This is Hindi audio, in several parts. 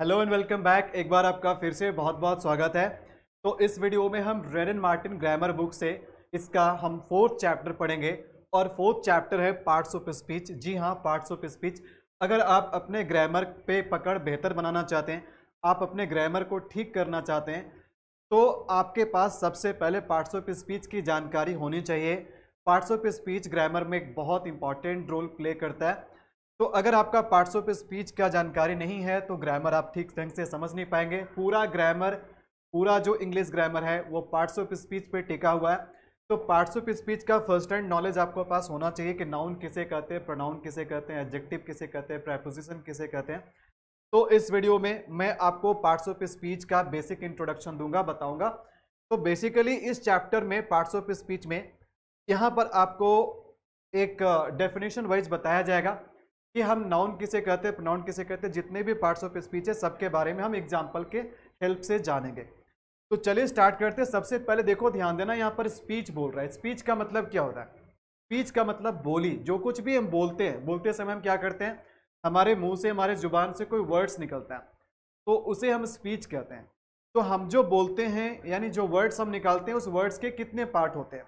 हेलो एंड वेलकम बैक एक बार आपका फिर से बहुत बहुत स्वागत है तो इस वीडियो में हम एंड मार्टिन ग्रामर बुक से इसका हम फोर्थ चैप्टर पढ़ेंगे और फोर्थ चैप्टर है पार्ट्स ऑफ स्पीच जी हाँ पार्ट्स ऑफ स्पीच अगर आप अपने ग्रामर पे पकड़ बेहतर बनाना चाहते हैं आप अपने ग्रामर को ठीक करना चाहते हैं तो आपके पास सबसे पहले पार्ट्स ऑफ स्पीच की जानकारी होनी चाहिए पार्ट्स ऑफ स्पीच ग्रामर में एक बहुत इंपॉर्टेंट रोल प्ले करता है तो अगर आपका पार्ट्स ऑफ स्पीच का जानकारी नहीं है तो ग्रामर आप ठीक ढंग से समझ नहीं पाएंगे पूरा ग्रामर पूरा जो इंग्लिश ग्रामर है वो पार्ट्स ऑफ स्पीच पे टिका हुआ है तो पार्ट्स ऑफ स्पीच का फर्स्ट हैंड नॉलेज आपके पास होना चाहिए कि नाउन किसे कहते हैं प्रोनाउन किसे कहते हैं एडजेक्टिव किसे कहते हैं प्रेपोजिशन किसे कहते हैं तो इस वीडियो में मैं आपको पार्ट्स ऑफ स्पीच का बेसिक इंट्रोडक्शन दूंगा बताऊंगा तो बेसिकली इस चैप्टर में पार्ट्स ऑफ स्पीच में यहाँ पर आपको एक डेफिनेशन uh, वाइज बताया जाएगा कि हम नाउन किसे कहते हैं प्रोनाउन किसे कहते हैं जितने भी पार्ट्स ऑफ स्पीच है सबके बारे में हम एग्जाम्पल के हेल्प से जानेंगे तो चलिए स्टार्ट करते हैं सबसे पहले देखो ध्यान देना यहाँ पर स्पीच बोल रहा है स्पीच का मतलब क्या होता है स्पीच का मतलब बोली जो कुछ भी हम बोलते हैं बोलते समय हम क्या करते हैं हमारे मुंह से हमारे जुबान से कोई वर्ड्स निकलता है तो उसे हम स्पीच कहते हैं तो हम जो बोलते हैं यानी जो वर्ड्स हम निकालते हैं उस वर्ड्स के कितने पार्ट होते हैं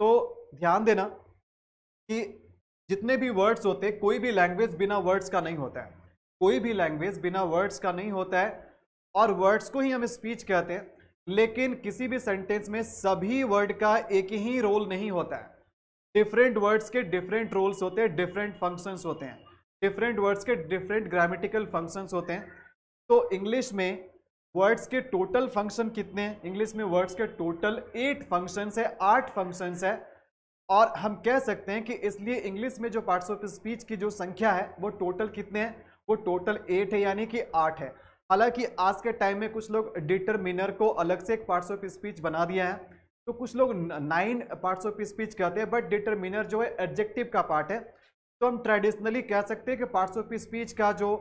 तो ध्यान देना कि जितने भी वर्ड्स होते हैं कोई भी लैंग्वेज बिना वर्ड्स का नहीं होता है कोई भी लैंग्वेज बिना वर्ड्स का नहीं होता है और वर्ड्स को ही हम स्पीच कहते हैं लेकिन किसी भी सेंटेंस में सभी वर्ड का एक ही रोल नहीं होता है डिफरेंट वर्ड्स के डिफरेंट रोल्स होते हैं डिफरेंट फंक्शंस होते हैं डिफरेंट वर्ड्स के डिफरेंट ग्रामेटिकल फंक्शंस होते हैं तो इंग्लिश में वर्ड्स के टोटल फंक्शन कितने हैं इंग्लिश में वर्ड्स के टोटल एट फंक्शंस है आठ फंक्शंस है और हम कह सकते हैं कि इसलिए इंग्लिश में जो पार्ट्स ऑफ स्पीच की जो संख्या है वो टोटल कितने हैं वो टोटल एट है यानी कि आठ है हालांकि आज के टाइम में कुछ लोग डिटरमिनर को अलग से एक पार्ट्स ऑफ स्पीच बना दिया है तो कुछ लोग नाइन पार्ट्स ऑफ स्पीच कहते हैं बट डिटरमिनर जो है एडजेक्टिव का पार्ट है तो हम ट्रेडिशनली कह सकते हैं कि पार्ट्स ऑफ स्पीच का जो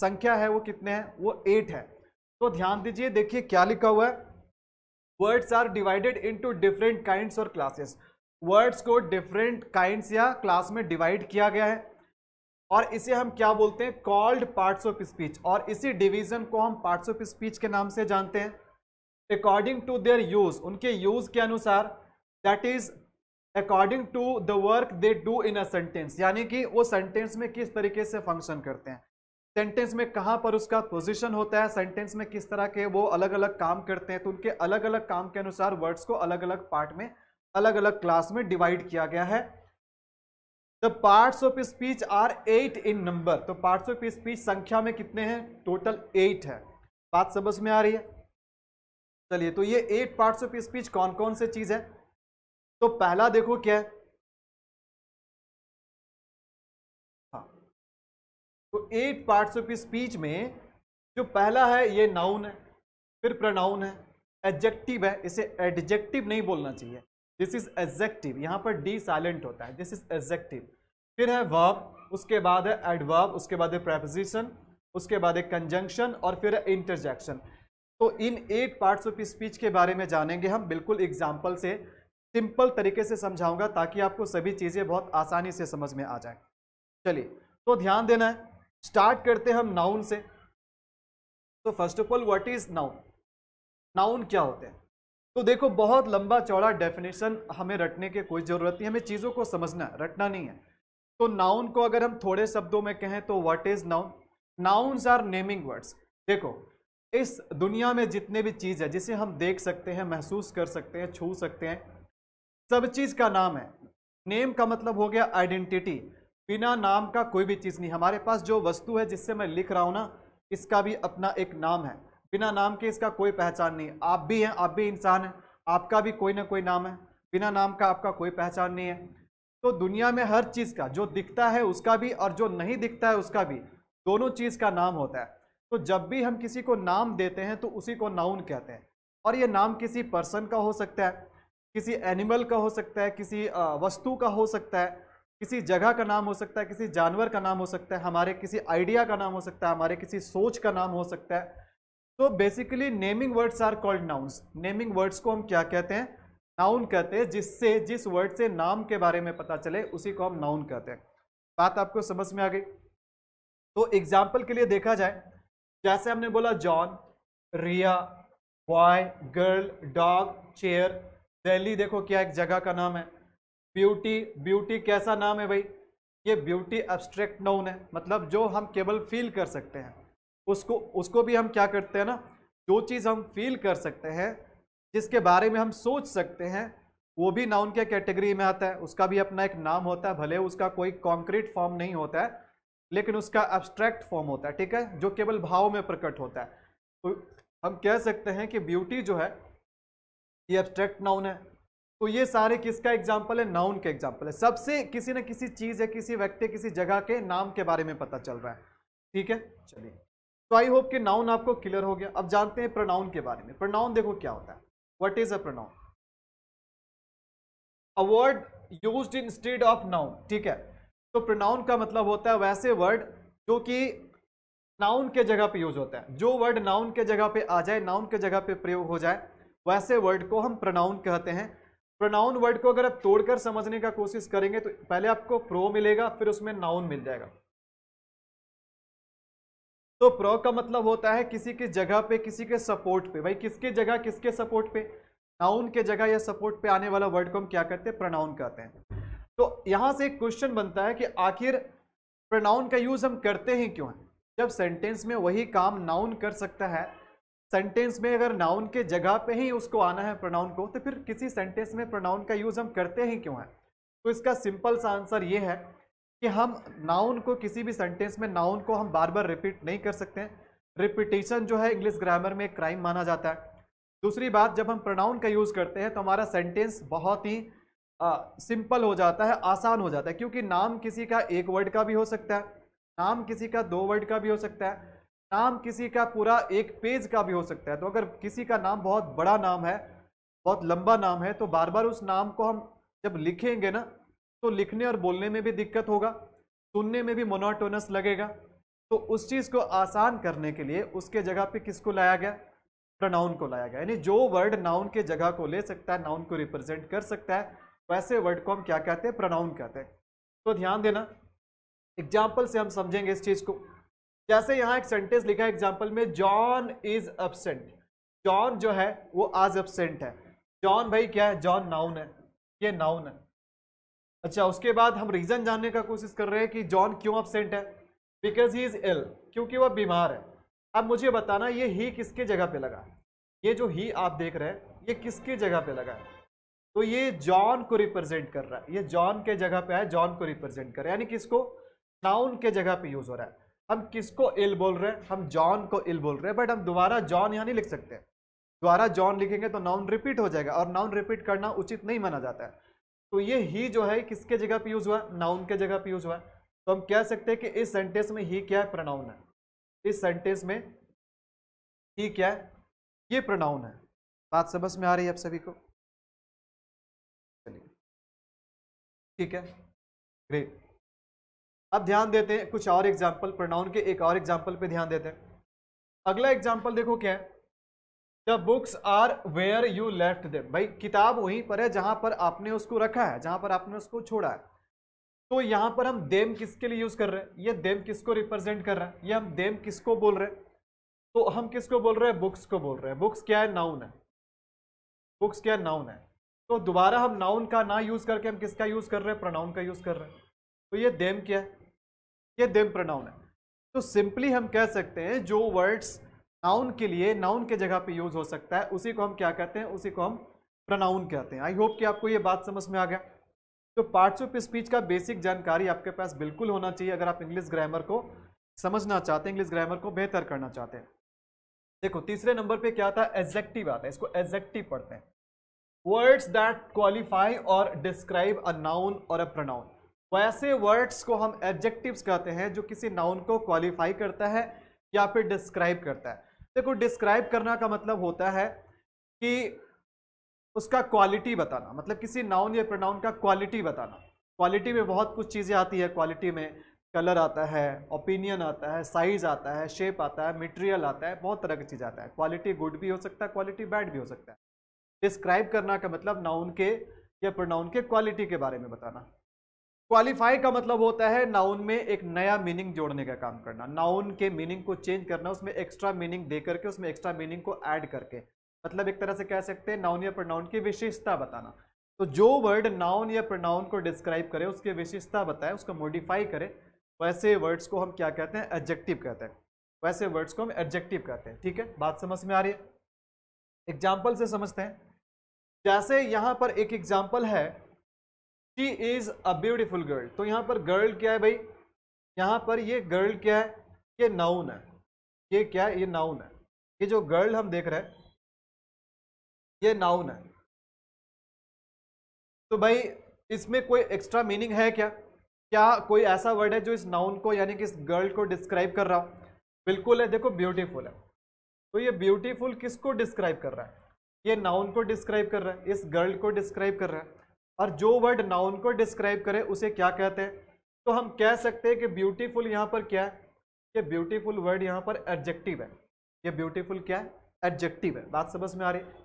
संख्या है वो कितने हैं वो एट है तो ध्यान दीजिए देखिए क्या लिखा हुआ है words are divided into different kinds और क्लासेस वर्ड्स को डिफरेंट काइंड या क्लास में डिवाइड किया गया है और इसे हम क्या बोलते हैं कॉल्ड पार्ट्स ऑफ स्पीच और इसी डिवीजन को हम पार्ट्स ऑफ स्पीच के नाम से जानते हैं अकॉर्डिंग टू देयर यूज उनके यूज के अनुसार that is according to the work they do in a sentence यानी कि वो सेंटेंस में किस तरीके से फंक्शन करते हैं सेंटेंस में कहाँ पर उसका पोजिशन होता है सेंटेंस में किस तरह के वो अलग अलग काम करते हैं तो उनके अलग अलग काम के अनुसार वर्ड्स को अलग अलग पार्ट में अलग अलग क्लास में डिवाइड किया गया है the parts of speech are eight in number तो पार्ट्स ऑफ स्पीच संख्या में कितने हैं टोटल एट है बात समझ में आ रही है चलिए तो ये एट पार्ट्स ऑफ स्पीच कौन कौन से चीज है तो पहला देखो क्या है हाँ। तो एट पार्ट्स ऑफ स्पीच में जो पहला है ये नाउन है फिर प्रनाउन है एडजेक्टिव है इसे एडजेक्टिव नहीं बोलना चाहिए दिस इज एजेक्टिव यहाँ पर डी साइलेंट होता है दिस इज एजेक्टिव फिर है वर्ब उसके बाद है एडवर्ब उसके बाद है प्रेपोजिशन उसके बाद है कंजंक्शन और फिर है इंटरजेक्शन तो इन एट पार्ट्स ऑफ स्पीच के बारे में जानेंगे हम बिल्कुल एग्जाम्पल से सिंपल तरीके से समझाऊंगा ताकि आपको सभी चीज़ें बहुत आसानी से समझ में आ जाए चलिए तो ध्यान देना है स्टार्ट करते हैं हम नाउन से तो first of all what is noun noun क्या होते हैं तो देखो बहुत लंबा चौड़ा डेफिनेशन हमें रटने की कोई ज़रूरत नहीं हमें चीज़ों को समझना है रटना नहीं है तो नाउन को अगर हम थोड़े शब्दों में कहें तो what is noun nouns are naming words देखो इस दुनिया में जितने भी चीज़ है जिसे हम देख सकते हैं महसूस कर सकते हैं छू सकते हैं सब चीज़ का नाम है नेम का मतलब हो गया आइडेंटिटी बिना नाम का कोई भी चीज़ नहीं हमारे पास जो वस्तु है जिससे मैं लिख रहा हूँ ना इसका भी अपना एक नाम है बिना नाम के इसका कोई पहचान नहीं आप भी हैं आप भी इंसान हैं आपका भी कोई ना कोई नाम है बिना नाम का आपका कोई पहचान नहीं है तो दुनिया में हर चीज़ का जो दिखता है उसका भी और जो नहीं दिखता है उसका भी दोनों चीज़ का नाम होता है तो जब भी हम किसी को नाम देते हैं तो उसी को नाउन कहते हैं और ये नाम किसी पर्सन का हो सकता है किसी एनिमल का हो सकता है किसी वस्तु का हो सकता है किसी जगह का नाम हो सकता है किसी जानवर का नाम हो सकता है हमारे किसी आइडिया का नाम हो सकता है हमारे किसी सोच का नाम हो सकता है तो basically naming words are called nouns naming words को हम क्या कहते हैं नाउन कहते हैं जिससे जिस वर्ड से नाम के बारे में पता चले उसी को हम नाउन कहते हैं बात आपको समझ में आ गई तो एग्जाम्पल के लिए देखा जाए जैसे हमने बोला John Riya boy girl dog chair Delhi देखो क्या एक जगह का नाम है ब्यूटी ब्यूटी कैसा नाम है भाई ये ब्यूटी एब्स्ट्रैक्ट नाउन है मतलब जो हम केवल फील कर सकते हैं उसको उसको भी हम क्या करते हैं ना जो चीज़ हम फील कर सकते हैं जिसके बारे में हम सोच सकते हैं वो भी नाउन के कैटेगरी में आता है उसका भी अपना एक नाम होता है भले उसका कोई कॉन्क्रीट फॉर्म नहीं होता है लेकिन उसका एब्स्ट्रैक्ट फॉर्म होता है ठीक है जो केवल भाव में प्रकट होता है तो हम कह सकते हैं कि ब्यूटी जो है ये एब्स्ट्रैक्ट नाउन है तो ये सारे किसका एग्जाम्पल है नाउन के एग्जाम्पल है सबसे किसी न किसी चीज़ या किसी व्यक्ति किसी जगह के नाम के बारे में पता चल रहा है ठीक है चलिए आई होप कि नाउन आपको क्लियर हो गया अब जानते हैं प्रोनाउन के बारे में प्रोनाउन देखो क्या होता है what is a pronoun a word use instead of noun ठीक है तो प्रोनाउन का मतलब होता है वैसे वर्ड जो कि नाउन के जगह पे यूज होता है जो वर्ड नाउन के जगह पे आ जाए नाउन के जगह पे प्रयोग हो जाए वैसे वर्ड को हम प्रोनाउन कहते हैं प्रोनाउन वर्ड को अगर आप तोड़कर समझने का कोशिश करेंगे तो पहले आपको प्रो मिलेगा फिर उसमें नाउन मिल जाएगा तो प्रो का मतलब होता है किसी की जगह पे किसी के सपोर्ट पे भाई किसके जगह किसके सपोर्ट पे नाउन के जगह या सपोर्ट पे आने वाला वर्ड को हम क्या करते हैं प्रोनाउन कहते हैं तो यहां से एक क्वेश्चन बनता है कि आखिर प्रोनाउन का यूज़ हम करते हैं क्यों है जब सेंटेंस में वही काम नाउन कर सकता है सेंटेंस में अगर नाउन के जगह पे ही उसको आना है प्रोनाउन को तो फिर किसी सेंटेंस में प्रोनाउन का यूज़ हम करते ही क्यों है तो इसका सिंपल सा आंसर ये है कि हम नाउन को किसी भी सेंटेंस में नाउन को हम बार बार रिपीट नहीं कर सकते हैं रिपीटेशन जो है इंग्लिश ग्रामर में क्राइम माना जाता है दूसरी बात जब हम प्रोनाउन का यूज़ करते हैं तो हमारा सेंटेंस बहुत ही सिंपल हो जाता है आसान हो जाता है क्योंकि नाम किसी का एक वर्ड का भी हो सकता है नाम किसी का दो वर्ड का भी हो सकता है नाम किसी का पूरा एक पेज का भी हो सकता है तो अगर किसी का नाम बहुत बड़ा नाम है बहुत लंबा नाम है तो बार बार उस नाम को हम जब लिखेंगे ना तो लिखने और बोलने में भी दिक्कत होगा सुनने में भी मोनोटोनस लगेगा तो उस चीज़ को आसान करने के लिए उसके जगह पे किसको लाया गया प्रोनाउन को लाया गया यानी जो वर्ड नाउन के जगह को ले सकता है नाउन को रिप्रेजेंट कर सकता है वैसे वर्ड को हम क्या कहते हैं प्रोनाउन कहते हैं तो ध्यान देना एग्जाम्पल से हम समझेंगे इस चीज़ को जैसे यहाँ एक सेंटेंस लिखा है एग्जाम्पल में जॉन इज अबसेंट जॉन जो है वो आज अबसेंट है जॉन भाई क्या है जॉन नाउन है ये नाउन है अच्छा उसके बाद हम रीजन जानने का कोशिश कर रहे हैं कि जॉन क्यों अपसेंट है बिकॉज ही इज इल क्योंकि वह बीमार है अब मुझे बताना ये ही किसके जगह पे लगा ये जो ही आप देख रहे हैं ये किसके जगह पे लगा है तो ये जॉन को रिप्रेजेंट कर रहा है ये जॉन के जगह पे है जॉन को रिप्रेजेंट कर रहा है यानी किसको नाउन के जगह पे यूज हो रहा है हम किसको इल बोल रहे हैं हम जॉन को इल बोल रहे हैं बट हम दोबारा जॉन यहाँ नहीं लिख सकते दोबारा जॉन लिखेंगे तो नाउन रिपीट हो जाएगा और नाउन रिपीट करना उचित नहीं माना जाता है तो ये ही जो है किसके जगह पे यूज हुआ नाउन के जगह पे यूज हुआ तो हम कह सकते हैं कि इस सेंटेंस में ही क्या है प्रोनाउन है इस सेंटेंस में ही क्या है ये प्रोनाउन है बात समझ में आ रही है आप सभी को चलिए ठीक है ग्रेट अब ध्यान देते हैं कुछ और एग्जाम्पल प्रोनाउन के एक और एग्जाम्पल पे ध्यान देते हैं अगला एग्जाम्पल देखो क्या है the books are where you left them भाई किताब वहीं पर है जहां पर आपने उसको रखा है जहां पर आपने उसको छोड़ा है तो यहां पर हम देम किसके लिए यूज कर रहे हैं ये देम किसको रिप्रेजेंट कर रहा है ये हम देम किसको बोल रहे हैं तो हम किसको बोल रहे हैं बुक्स को बोल रहे हैं बुक्स क्या है नाउन है बुक्स क्या है नाउन है तो दोबारा हम नाउन का ना यूज करके हम किसका यूज कर रहे हैं प्रोनाउन का यूज कर रहे हैं तो ये देम क्या है ये देम प्रोनाउन है तो सिंपली हम कह सकते हैं जो वर्ड्स नाउन के लिए नाउन के जगह पे यूज हो सकता है उसी को हम क्या कहते हैं उसी को हम प्रनाउन कहते हैं आई होप कि आपको ये बात समझ में आ गया तो पार्ट्स ऑफ स्पीच का बेसिक जानकारी आपके पास बिल्कुल होना चाहिए अगर आप इंग्लिश ग्रामर को समझना चाहते हैं इंग्लिश ग्रामर को बेहतर करना चाहते हैं देखो तीसरे नंबर पर क्या था एजेक्टिव आता है इसको एजेक्टिव पढ़ते हैं वर्ड्स दैट क्वालिफाई और डिस्क्राइब अ नाउन और अ प्रोनाउन वैसे वर्ड्स को हम एडजेक्टिव्स कहते हैं जो किसी नाउन को क्वालिफाई करता है या फिर डिस्क्राइब करता है देखो डिस्क्राइब करना का मतलब होता है कि उसका क्वालिटी बताना मतलब किसी नाउन या प्रोनाउन का क्वालिटी बताना क्वालिटी में बहुत कुछ चीज़ें आती है क्वालिटी में कलर आता है ओपिनियन आता है साइज आता है शेप आता है मटेरियल आता है बहुत तरह की चीज़ आता है क्वालिटी गुड भी हो सकता है क्वालिटी बैड भी हो सकता है डिस्क्राइब करना का मतलब नाउन के या प्रोनाउन के क्वालिटी के बारे में बताना क्वालिफाई का मतलब होता है नाउन में एक नया मीनिंग जोड़ने का काम करना नाउन के मीनिंग को चेंज करना उसमें एक्स्ट्रा मीनिंग दे करके उसमें एक्स्ट्रा मीनिंग को ऐड करके मतलब एक तरह से कह सकते हैं नाउन या प्रोनाउन की विशेषता बताना तो जो वर्ड नाउन या प्रोनाउन को डिस्क्राइब करे उसकी विशेषता बताए उसको मॉडिफाई करे वैसे वर्ड्स को हम क्या कहते हैं एडजेक्टिव कहते हैं वैसे वर्ड्स को हम एडजेक्टिव कहते हैं ठीक है बात समझ में आ रही है एग्जाम्पल से समझते हैं जैसे यहाँ पर एक एग्जाम्पल है she is a beautiful girl तो यहाँ पर गर्ल क्या है भाई यहाँ पर ये गर्ल क्या है ये नाउन है ये क्या है ये नाउन है ये जो गर्ल हम देख रहे हैं ये नाउन है तो भाई इसमें कोई एक्स्ट्रा मीनिंग है क्या क्या कोई ऐसा वर्ड है जो इस नाउन को यानी कि इस गर्ल को डिस्क्राइब कर रहा बिल्कुल है देखो ब्यूटीफुल है तो ये ब्यूटीफुल किसको डिस्क्राइब कर रहा है ये नाउन को डिस्क्राइब कर रहा है इस गर्ल को डिस्क्राइब कर रहा है और जो वर्ड नाउन को डिस्क्राइब करे उसे क्या कहते हैं तो हम कह सकते हैं कि ब्यूटीफुल यहाँ पर क्या है ये ब्यूटीफुल वर्ड यहाँ पर एडजेक्टिव है ये ब्यूटीफुल क्या है एडजेक्टिव है बात समझ में आ रही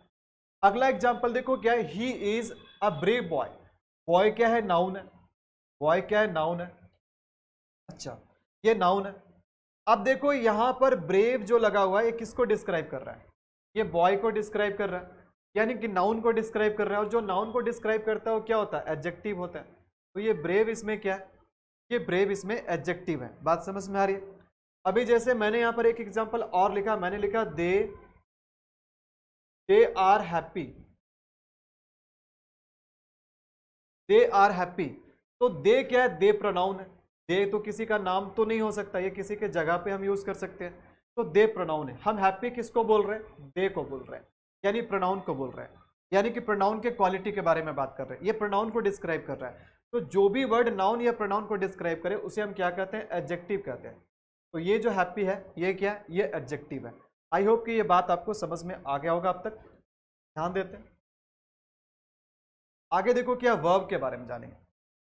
अगला एग्जाम्पल देखो क्या है he is a brave boy boy क्या है नाउन है बॉय क्या है नाउन है अच्छा ये नाउन है अब देखो यहाँ पर ब्रेव जो लगा हुआ है ये किसको डिस्क्राइब कर रहा है ये बॉय को डिस्क्राइब कर रहा है यानी कि नाउन को डिस्क्राइब कर रहे हैं और जो नाउन को डिस्क्राइब करता है वो क्या होता है एडजेक्टिव होता है तो ये ब्रेव इसमें क्या है ये ब्रेव इसमें एडजेक्टिव है बात समझ में आ रही है अभी जैसे मैंने यहाँ पर एक एग्जाम्पल और लिखा मैंने लिखा they they are happy they are happy तो दे क्या है दे प्रोनाउन है दे तो किसी का नाम तो नहीं हो सकता ये किसी के जगह पे हम यूज कर सकते हैं तो दे प्रोनाउन है हम हैप्पी किसको बोल रहे हैं दे को बोल रहे हैं यानी प्रोनाउन को बोल रहा है यानी कि प्रोनाउन के क्वालिटी के बारे में बात कर रहे हैं ये प्रोनाउन को डिस्क्राइब कर रहा है तो जो भी वर्ड नाउन या प्रोनाउन को डिस्क्राइब करे उसे हम क्या कहते हैं एडजेक्टिव कहते हैं तो ये जो हैप्पी है ये क्या है ये एडजेक्टिव है आई होप कि ये बात आपको समझ में आ गया होगा अब तक ध्यान देते हैं आगे देखो क्या वर्ब के बारे में जानेंगे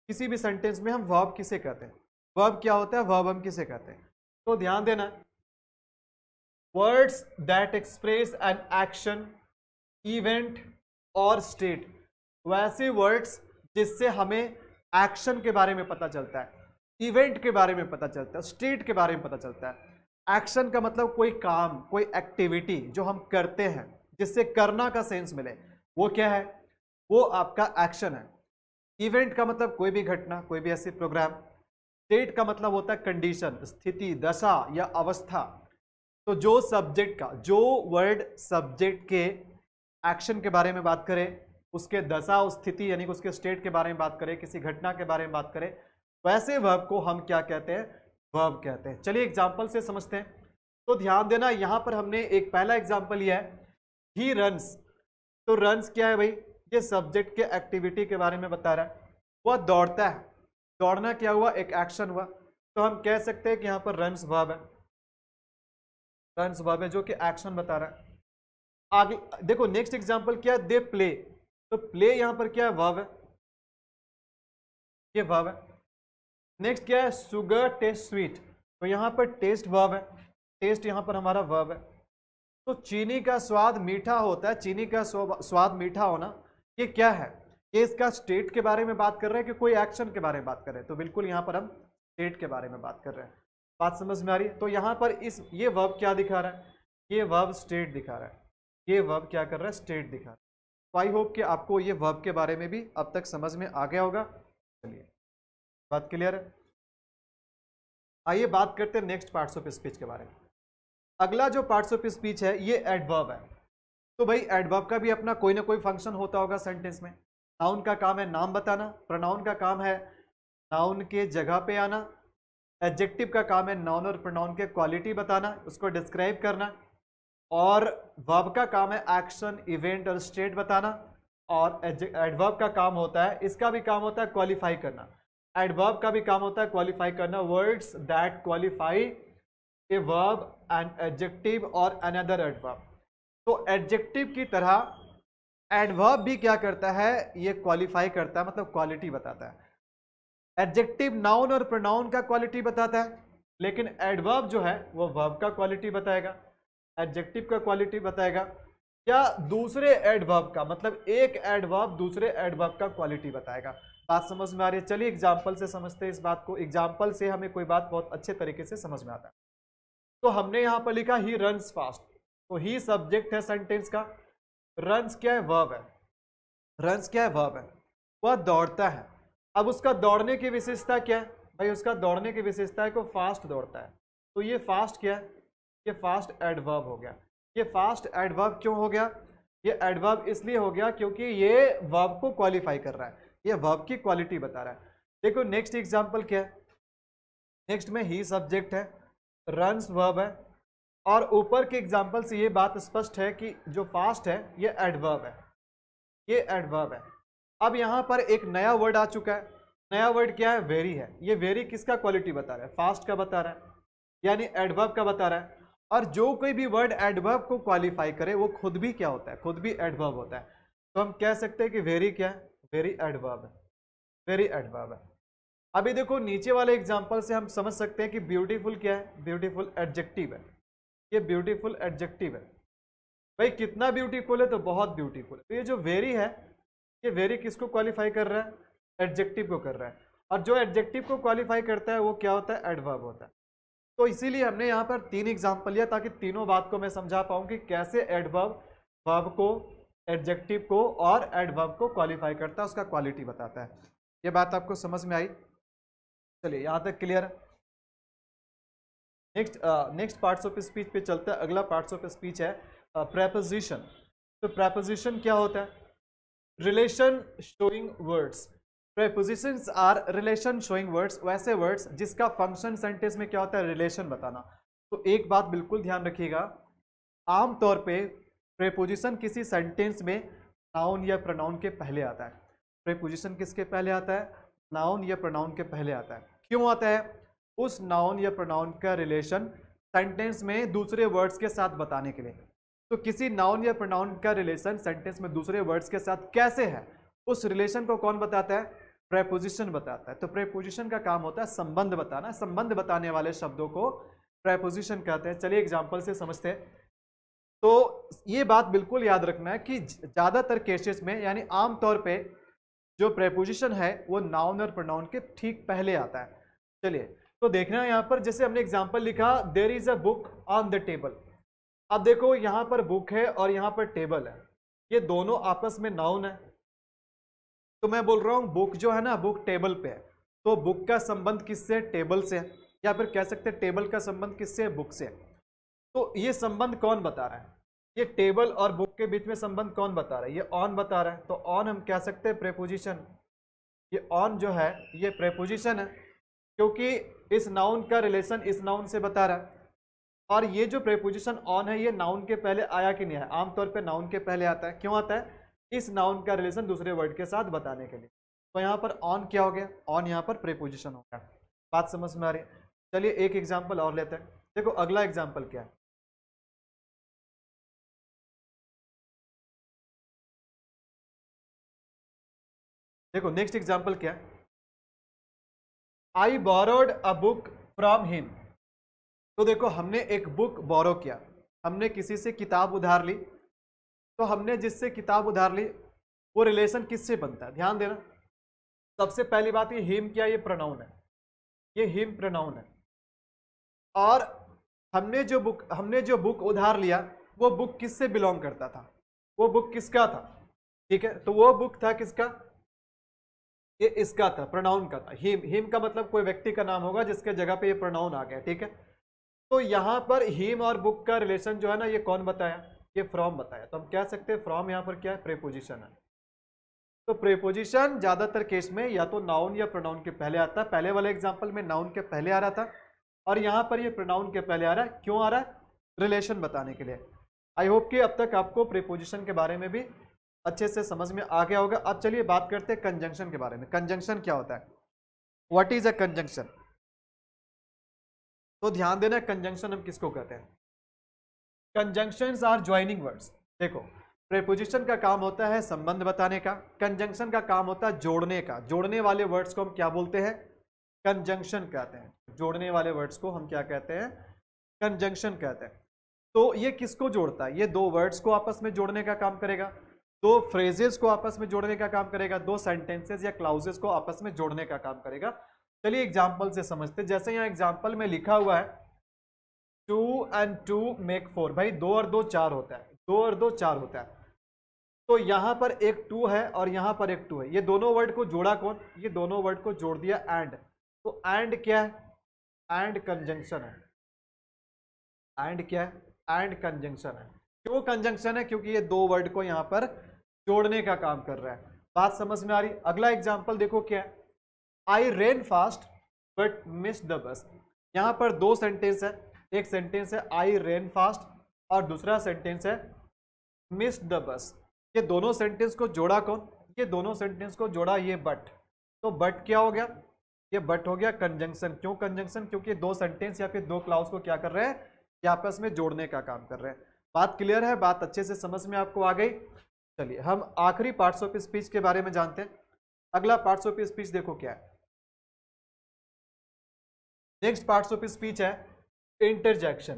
किसी भी सेंटेंस में हम वर्ब किसे कहते हैं वर्ब क्या होता है वर्ब हम किसे कहते हैं तो ध्यान देना words that express an action event और स्टेट वैसे वर्ड्स जिससे हमें एक्शन के बारे में पता चलता है इवेंट के बारे में पता चलता है स्टेट के बारे में पता चलता है एक्शन का मतलब कोई काम कोई एक्टिविटी जो हम करते हैं जिससे करना का सेंस मिले वो क्या है वो आपका एक्शन है इवेंट का मतलब कोई भी घटना कोई भी ऐसी प्रोग्राम स्टेट का मतलब होता है कंडीशन स्थिति दशा या अवस्था तो जो सब्जेक्ट का जो वर्ड सब्जेक्ट के एक्शन के बारे में बात करें उसके दशा स्थिति यानी कि उसके स्टेट के बारे में बात करें किसी घटना के बारे में बात करें वैसे वर्ब को हम क्या कहते हैं वर्ब कहते हैं चलिए एग्जाम्पल से समझते हैं तो ध्यान देना यहाँ पर हमने एक पहला एग्जाम्पल लिया है ही रन्स तो रन्स क्या है भाई ये सब्जेक्ट के एक्टिविटी के बारे में बता रहा है वह दौड़ता है दौड़ना क्या हुआ एक एक्शन हुआ तो हम कह सकते हैं कि यहाँ पर रन्स वर्ब है रन्स वर्ब है जो कि एक्शन बता रहा है आगे देखो नेक्स्ट एग्जाम्पल क्या है दे प्ले तो प्ले यहां पर क्या है भाव है ये भाव है नेक्स्ट क्या है सुगर टेस्ट स्वीट तो यहां पर टेस्ट भाव है टेस्ट यहां पर हमारा वर्ब है तो चीनी का स्वाद मीठा होता है चीनी का स्वाद मीठा होना ये क्या है ये इसका स्टेट के बारे में बात कर रहे हैं कि कोई एक्शन के बारे में बात कर रहे हैं तो बिल्कुल यहां पर हम स्टेट के बारे में बात कर रहे हैं बात समझ में आ रही है तो यहां पर इस ये वर्ब क्या दिखा रहा है ये वर्ब स्टेट दिखा रहा है ये वर्ब क्या कर रहा है स्टेट दिखा रहा है तो आई होप कि आपको ये वर्ब के बारे में भी अब तक समझ में आ गया होगा चलिए बात क्लियर है आइए बात करते हैं नेक्स्ट पार्ट्स ऑफ स्पीच के बारे में अगला जो पार्ट्स ऑफ स्पीच है ये एडवर्ब है तो भाई एडवर्ब का भी अपना कोई ना कोई फंक्शन होता होगा सेंटेंस में नाउन का काम है नाम बताना प्रोनाउन का काम है नाउन के जगह पे आना एडजेक्टिव का काम है नाउन और प्रोनाउन के क्वालिटी बताना उसको डिस्क्राइब करना और वर्ब का काम है एक्शन इवेंट और स्टेट बताना और एडवर्ब का काम होता है इसका भी काम होता है क्वालिफाई करना एडवर्ब का भी काम होता है क्वालिफाई करना words that qualify a verb and adjective और अनदर एडवर्ब तो एडजेक्टिव की तरह एडवर्ब भी क्या करता है ये क्वालिफाई करता है मतलब क्वालिटी बताता है एडजेक्टिव नाउन और प्रोनाउन का क्वालिटी बताता है लेकिन एडवर्ब जो है वो वर्ब का क्वालिटी बताएगा एडजेक्टिव का क्वालिटी बताएगा या दूसरे एडवर्ब का मतलब एक एडवर्ब दूसरे एडवर्ब का क्वालिटी बताएगा बात समझ में आ रही है चलिए एग्जाम्पल से समझते हैं इस बात को एग्जाम्पल से हमें कोई बात बहुत अच्छे तरीके से समझ में आता है तो हमने यहाँ पर लिखा ही रन फास्ट तो ही सब्जेक्ट है सेंटेंस का रन्स क्या है वर्ब है रन्स क्या है वर्ब है वह दौड़ता है अब उसका दौड़ने की विशेषता क्या है भाई उसका दौड़ने की विशेषता है को फास्ट दौड़ता है तो ये फास्ट क्या है ये फास्ट एडवर्ब हो गया ये फास्ट एडवर्ब क्यों हो गया ये एडवर्ब इसलिए हो गया क्योंकि ये वर्ब को क्वालिफाई कर रहा है ये वर्ब की क्वालिटी बता रहा है देखो नेक्स्ट एग्जाम्पल क्या है नेक्स्ट में ही सब्जेक्ट है रन्स वर्ब है और ऊपर के एग्जाम्पल से ये बात स्पष्ट है कि जो फास्ट है ये एडवर्ब है ये एडवर्ब है अब यहाँ पर एक नया वर्ड आ चुका है नया वर्ड क्या है वेरी है ये वेरी किसका क्वालिटी बता रहा है फास्ट का बता रहा है यानी एडवर्ब का बता रहा है और जो कोई भी वर्ड एडवर्ब को क्वालिफाई करे वो खुद भी क्या होता है खुद भी एडवर्ब होता है तो हम कह सकते हैं कि वेरी क्या है वेरी एडवर्ब है वेरी एडवर्ब है अभी देखो नीचे वाले एग्जाम्पल से हम समझ सकते हैं कि ब्यूटीफुल क्या है ब्यूटीफुल एडजेक्टिव है ये ब्यूटीफुल एडजेक्टिव है भाई कितना ब्यूटीफुल है तो बहुत ब्यूटीफुल तो ये जो वेरी है ये वेरी किसको क्वालिफाई कर रहा है एडजेक्टिव को कर रहा है और जो एडजेक्टिव को क्वालिफाई करता है वो क्या होता है एडवर्ब होता है तो इसीलिए हमने यहाँ पर तीन एग्जाम्पल लिया ताकि तीनों बात को मैं समझा पाऊँ कि कैसे एडवर्ब वर्ब को एडजेक्टिव को और एडवर्ब को क्वालिफाई करता है उसका क्वालिटी बताता है ये बात आपको समझ में आई चलिए यहाँ तक clear next next parts of speech पे चलते हैं अगला पार्ट्स ऑफ स्पीच है प्रेपोजिशन uh, तो प्रेपोजिशन क्या होता है relation showing words prepositions are relation showing words वैसे वर्ड्स जिसका फंक्शन सेंटेंस में क्या होता है रिलेशन बताना तो एक बात बिल्कुल ध्यान रखिएगा आमतौर पे प्रेपोजिशन किसी सेंटेंस में नाउन या प्रोनाउन के पहले आता है प्रेपोजिशन किसके पहले आता है नाउन या प्रोनाउन के पहले आता है क्यों आता है उस नाउन या प्रोनाउन का रिलेशन सेंटेंस में दूसरे वर्ड्स के साथ बताने के लिए तो किसी नाउन या प्रोनाउन का रिलेशन सेंटेंस में दूसरे वर्ड्स के साथ कैसे है उस रिलेशन को कौन बताता है प्रेपोजिशन बताता है तो प्रेपोजिशन का काम होता है संबंध बताना संबंध बताने वाले शब्दों को प्रेपोजिशन कहते हैं चलिए एग्जाम्पल से समझते हैं तो ये बात बिल्कुल याद रखना है कि ज़्यादातर केसेस में यानी आमतौर पे जो प्रेपोजिशन है वो नाउन और प्रोनाउन के ठीक पहले आता है चलिए तो देखना है यहाँ पर जैसे हमने एग्जाम्पल लिखा there is a book on the table अब देखो यहाँ पर बुक है और यहाँ पर टेबल है ये दोनों आपस में नाउन है तो मैं बोल रहा हूँ बुक जो है ना बुक टेबल पे है तो बुक का संबंध किससे टेबल से है या फिर कह सकते हैं टेबल का संबंध किससे है बुक से है तो ये संबंध कौन बता रहा है ये टेबल और बुक के बीच में संबंध कौन बता रहा है ये ऑन बता रहा है तो ऑन हम कह सकते हैं प्रेपोजिशन ये ऑन जो है ये प्रेपोजिशन है क्योंकि इस नाउन का रिलेशन इस नाउन से बता रहा है और ये जो प्रेपोजिशन ऑन है ये नाउन के पहले आया कि नहीं है आमतौर पे नाउन के पहले आता है क्यों आता है इस नाउन का रिलेशन दूसरे वर्ड के साथ बताने के लिए तो यहाँ पर ऑन क्या हो गया ऑन यहाँ पर प्रेपोजिशन हो गया बात समझ में आ रही है चलिए एक एग्जाम्पल और लेते हैं देखो अगला एग्जाम्पल क्या है देखो नेक्स्ट एग्जाम्पल क्या है I borrowed a book from him तो देखो हमने एक बुक बोरो किया हमने किसी से किताब उधार ली तो हमने जिससे किताब उधार ली वो रिलेशन किससे बनता है ध्यान देना सबसे पहली बात ये हिम क्या ये प्रोनाउन है ये हिम प्रोनाउन है और हमने जो बुक हमने जो बुक उधार लिया वो बुक किससे बिलोंग करता था वो बुक किसका था ठीक है तो वो बुक था किसका ये इसका था प्रोनाउन का था हिम हिम का मतलब कोई व्यक्ति का नाम होगा जिसके जगह पे ये प्रोनाउन आ गया ठीक है तो यहां पर हिम और बुक का रिलेशन जो है ना ये कौन बताया ये फ्रॉम बताया तो हम कह सकते हैं फ्रॉम यहाँ पर क्या है प्रेपोजिशन है तो प्रेपोजिशन ज़्यादातर केस में या तो नाउन या प्रोनाउन के पहले आता है पहले वाले एग्जाम्पल में नाउन के पहले आ रहा था और यहाँ पर ये प्रोनाउन के पहले आ रहा है क्यों आ रहा है रिलेशन बताने के लिए आई होप कि अब तक आपको प्रेपोजिशन के बारे में भी अच्छे से समझ में आ गया होगा अब चलिए बात करते हैं कंजंक्शन के बारे में कंजंक्शन क्या होता है वट इज अ कंजंक्शन तो ध्यान देना कंजंक्शन हम किसको कहते हैं कंजंक्शन आर ज्वाइनिंग वर्ड्स देखो प्रेपोजिशन का काम होता है संबंध बताने का कंजंक्शन का काम होता है जोड़ने का जोड़ने वाले वर्ड्स को हम क्या बोलते हैं कंजंक्शन कहते हैं जोड़ने वाले वर्ड्स को हम क्या कहते हैं कंजंक्शन कहते हैं तो ये किसको जोड़ता है ये दो वर्ड्स को आपस में जोड़ने का काम करेगा दो फ्रेजेस को आपस में जोड़ने का काम करेगा दो सेंटेंसेज या क्लाउजेस को आपस में जोड़ने का काम करेगा चलिए एग्जाम्पल से समझते जैसे यहाँ एग्जाम्पल में लिखा हुआ है two and two make four भाई दो और दो चार होता है दो और दो चार होता है तो यहां पर एक टू है और यहां पर एक टू है ये दोनों वर्ड को जोड़ा कौन ये दोनों वर्ड को जोड़ दिया एंड तो एंड क्या है एंड कंजंक्शन है एंड क्या है एंड कंजंक्शन है क्यों कंजंक्शन है क्योंकि ये दो वर्ड को यहां पर जोड़ने का काम कर रहा है बात समझ में आ रही अगला एग्जाम्पल देखो क्या है I ran fast but miss the bus यहां पर दो सेंटेंस है एक सेंटेंस है आई रेन फास्ट और दूसरा सेंटेंस है मिस द बस ये दोनों सेंटेंस को जोड़ा कौन ये दोनों सेंटेंस को जोड़ा ये बट तो बट क्या हो गया ये बट हो गया कंजंक्शन क्यों कंजंक्शन क्योंकि दो सेंटेंस या फिर दो क्लाउज को क्या कर रहे हैं ये आपस में जोड़ने का काम कर रहे हैं बात क्लियर है बात अच्छे से समझ में आपको आ गई चलिए हम आखिरी पार्ट्स ऑफ स्पीच के बारे में जानते हैं अगला पार्ट्स ऑफ स्पीच देखो क्या है नेक्स्ट पार्ट्स ऑफ स्पीच है इंटरजेक्शन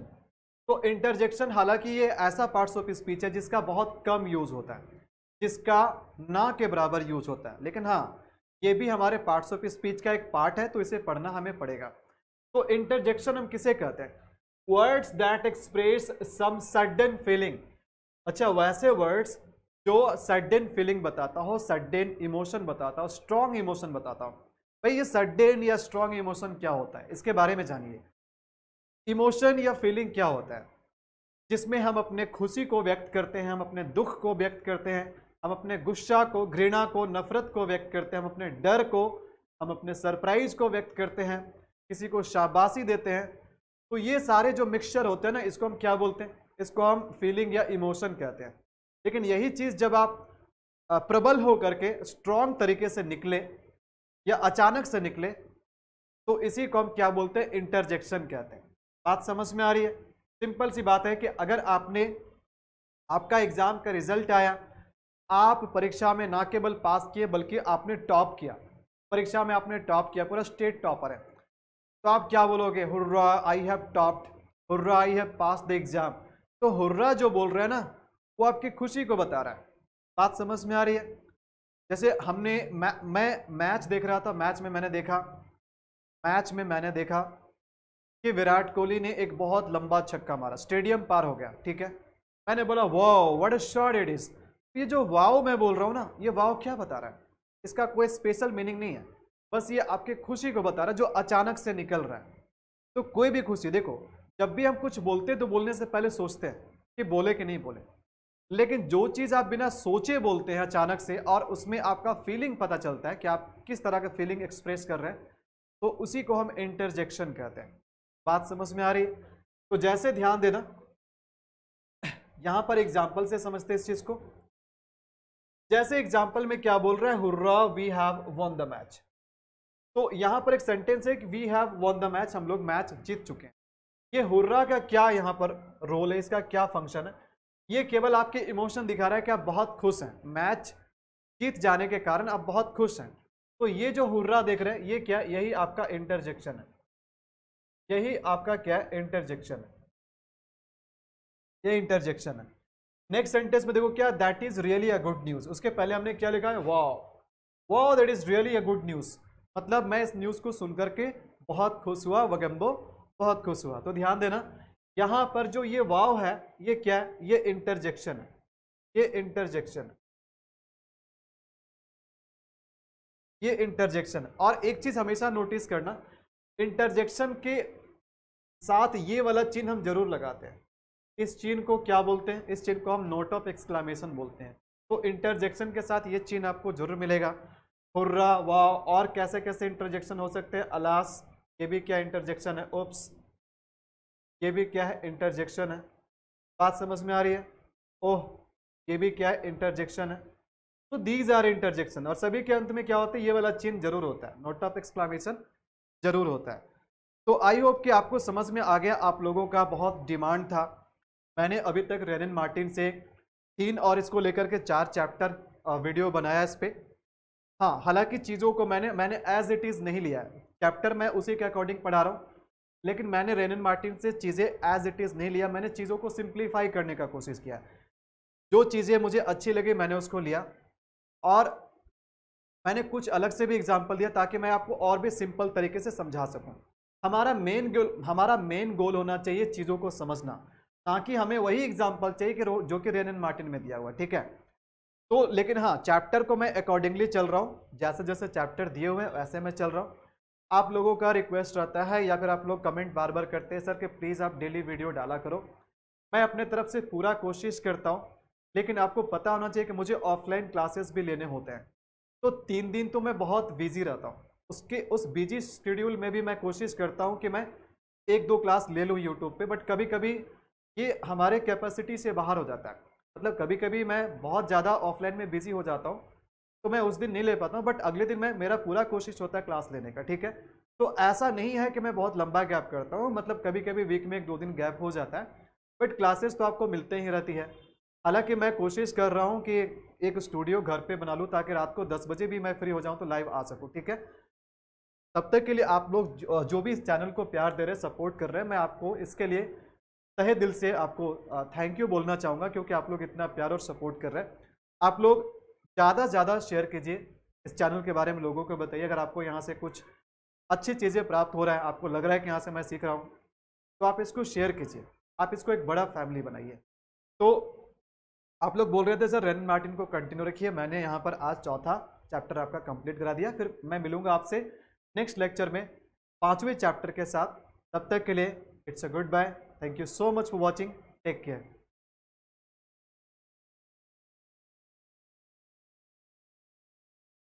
तो इंटरजेक्शन हालांकि ये ऐसा पार्ट्स ऑफ स्पीच है जिसका बहुत कम यूज़ होता है जिसका ना के बराबर यूज होता है लेकिन हाँ ये भी हमारे पार्ट्स ऑफ स्पीच का एक पार्ट है तो इसे पढ़ना हमें पड़ेगा तो इंटरजेक्शन हम किसे कहते हैं words that express some sudden feeling अच्छा वैसे वर्ड्स जो सडन फीलिंग बताता हो सडन इमोशन बताता हो स्ट्रॉन्ग इमोशन बताता हो भाई ये सडन या स्ट्रॉन्ग इमोशन क्या होता है इसके बारे में जानिए इमोशन या फीलिंग क्या होता है जिसमें हम अपने खुशी को व्यक्त करते हैं हम अपने दुख को व्यक्त करते हैं हम अपने गुस्सा को घृणा को नफरत को व्यक्त करते हैं हम अपने डर को हम अपने सरप्राइज को व्यक्त करते हैं किसी को शाबाशी देते हैं तो ये सारे जो मिक्सचर होते हैं ना इसको हम क्या बोलते हैं इसको हम फीलिंग या इमोशन कहते हैं लेकिन यही चीज़ जब आप प्रबल हो करके स्ट्रॉन्ग तरीके से निकले या अचानक से निकले तो इसी को हम क्या बोलते हैं इंटरजेक्शन कहते हैं बात समझ में आ रही है सिंपल सी बात है कि अगर आपने आपका एग्ज़ाम का रिजल्ट आया आप परीक्षा में ना केवल पास किए बल्कि आपने टॉप किया परीक्षा में आपने टॉप किया पूरा स्टेट टॉपर है तो आप क्या बोलोगे hurrah I have topped hurrah I have pass the exam तो हुर्रा जो बोल रहा है ना वो आपकी खुशी को बता रहा है बात समझ में आ रही है जैसे हमने मैं मैच देख रहा था मैच में मैंने देखा मैच में मैंने देखा कि विराट कोहली ने एक बहुत लंबा छक्का मारा स्टेडियम पार हो गया ठीक है मैंने बोला wow what a shot it is ये जो वाओ मैं बोल रहा हूँ ना ये वाओ क्या बता रहा है इसका कोई स्पेशल मीनिंग नहीं है बस ये आपकी खुशी को बता रहा है जो अचानक से निकल रहा है तो कोई भी खुशी देखो जब भी हम कुछ बोलते हैं तो बोलने से पहले सोचते हैं कि बोले कि नहीं बोले लेकिन जो चीज़ आप बिना सोचे बोलते हैं अचानक से और उसमें आपका फीलिंग पता चलता है कि आप किस तरह का फीलिंग एक्सप्रेस कर रहे हैं तो उसी को हम इंटरजेक्शन कहते हैं बात समझ में आ रही है तो जैसे ध्यान देना यहां पर एग्जाम्पल से समझते इस चीज को जैसे एग्जाम्पल में क्या बोल रहा है hurrah we have won the match तो यहां पर एक सेंटेंस है कि we have won the match हम लोग मैच जीत चुके हैं ये हुर्रा का क्या यहाँ पर रोल है इसका क्या फंक्शन है ये केवल आपके इमोशन दिखा रहा है कि आप बहुत खुश हैं मैच जीत जाने के कारण आप बहुत खुश हैं तो ये जो हुर्रा देख रहे हैं ये क्या यही आपका इंटरजेक्शन है यही आपका क्या है इंटरजेक्शन है ये इंटरजेक्शन है नेक्स्ट सेंटेंस में देखो क्या that is really a good news उसके पहले हमने क्या लिखा है wow wow that is really a good news मतलब मैं इस न्यूज को सुनकर के बहुत खुश हुआ वगैम्बो बहुत खुश हुआ तो ध्यान देना यहाँ पर जो ये वाव है ये क्या है ये इंटरजेक्शन है ये इंटरजेक्शन है ये इंटरजेक्शन और एक चीज हमेशा नोटिस करना इंटरजेक्शन के साथ ये वाला चिन्ह हम जरूर लगाते हैं इस चिन्ह को क्या बोलते हैं इस चिन्ह को हम नोट ऑफ एक्सक्लामेशन बोलते हैं तो इंटरजेक्शन के साथ ये चिन्ह आपको जरूर मिलेगा हुर्रा वाह और कैसे कैसे इंटरजेक्शन हो सकते हैं अलास ये भी क्या इंटरजेक्शन है ओप्स ये भी क्या है इंटरजेक्शन है बात समझ में आ रही है ओह ये भी क्या है इंटरजेक्शन है तो दीज आर इंटरजेक्शन और सभी के अंत में क्या होता है ये वाला चिन्ह जरूर होता है नोट ऑफ एक्सप्लामेशन जरूर होता है तो आई होप कि आपको समझ में आ गया आप लोगों का बहुत डिमांड था मैंने अभी तक रेनन मार्टिन से तीन और इसको लेकर के चार चैप्टर वीडियो बनाया इस पर हाँ हालांकि चीज़ों को मैंने मैंने एज इट इज़ नहीं लिया है चैप्टर मैं उसी के अकॉर्डिंग पढ़ा रहा हूँ लेकिन मैंने रेनन मार्टिन से चीज़ें एज इट इज़ नहीं लिया मैंने चीज़ों को सिंप्लीफाई करने का कोशिश किया जो चीज़ें मुझे अच्छी लगी मैंने उसको लिया और मैंने कुछ अलग से भी एग्जाम्पल दिया ताकि मैं आपको और भी सिंपल तरीके से समझा सकूँ हमारा मेन गोल हमारा मेन गोल होना चाहिए चीज़ों को समझना ताकि हमें वही एग्जाम्पल चाहिए कि जो कि रेन एंड मार्टिन में दिया हुआ ठीक है तो लेकिन हाँ चैप्टर को मैं अकॉर्डिंगली चल रहा हूँ जैसे जैसे चैप्टर दिए हुए हैं वैसे मैं चल रहा हूँ आप लोगों का रिक्वेस्ट रहता है या फिर आप लोग कमेंट बार बार करते हैं सर कि प्लीज़ आप डेली वीडियो डाला करो मैं अपने तरफ से पूरा कोशिश करता हूँ लेकिन आपको पता होना चाहिए कि मुझे ऑफलाइन क्लासेस भी लेने होते हैं तो तीन दिन तो मैं बहुत बिजी रहता हूँ उसके उस बिजी शेड्यूल में भी मैं कोशिश करता हूँ कि मैं एक दो क्लास ले लूँ यूट्यूब पर बट कभी कभी ये हमारे कैपेसिटी से बाहर हो जाता है मतलब कभी कभी मैं बहुत ज़्यादा ऑफलाइन में बिजी हो जाता हूँ तो मैं उस दिन नहीं ले पाता हूँ बट अगले दिन मैं मेरा पूरा कोशिश होता है क्लास लेने का ठीक है तो ऐसा नहीं है कि मैं बहुत लंबा गैप करता हूँ मतलब कभी कभी वीक में एक दो दिन गैप हो जाता है बट क्लासेस तो आपको मिलते ही रहती है हालांकि मैं कोशिश कर रहा हूँ कि एक स्टूडियो घर पर बना लूँ ताकि रात को दस बजे भी मैं फ्री हो जाऊँ तो लाइव आ सकूँ ठीक है तब तक के लिए आप लोग जो भी इस चैनल को प्यार दे रहे सपोर्ट कर रहे हैं मैं आपको इसके लिए तहे दिल से आपको थैंक यू बोलना चाहूँगा क्योंकि आप लोग इतना प्यार और सपोर्ट कर रहे हैं आप लोग ज़्यादा से ज़्यादा शेयर कीजिए इस चैनल के बारे में लोगों को बताइए अगर आपको यहाँ से कुछ अच्छी चीज़ें प्राप्त हो रहा है आपको लग रहा है कि यहाँ से मैं सीख रहा हूँ तो आप इसको शेयर कीजिए आप इसको एक बड़ा फैमिली बनाइए तो आप लोग बोल रहे थे सर रेन मार्टिन को कंटिन्यू रखिए मैंने यहाँ पर आज चौथा चैप्टर आपका कंप्लीट करा दिया फिर मैं मिलूँगा आपसे नेक्स्ट लेक्चर में पाँचवें चैप्टर के साथ तब तक के लिए it's a goodbye thank you so much for watching take care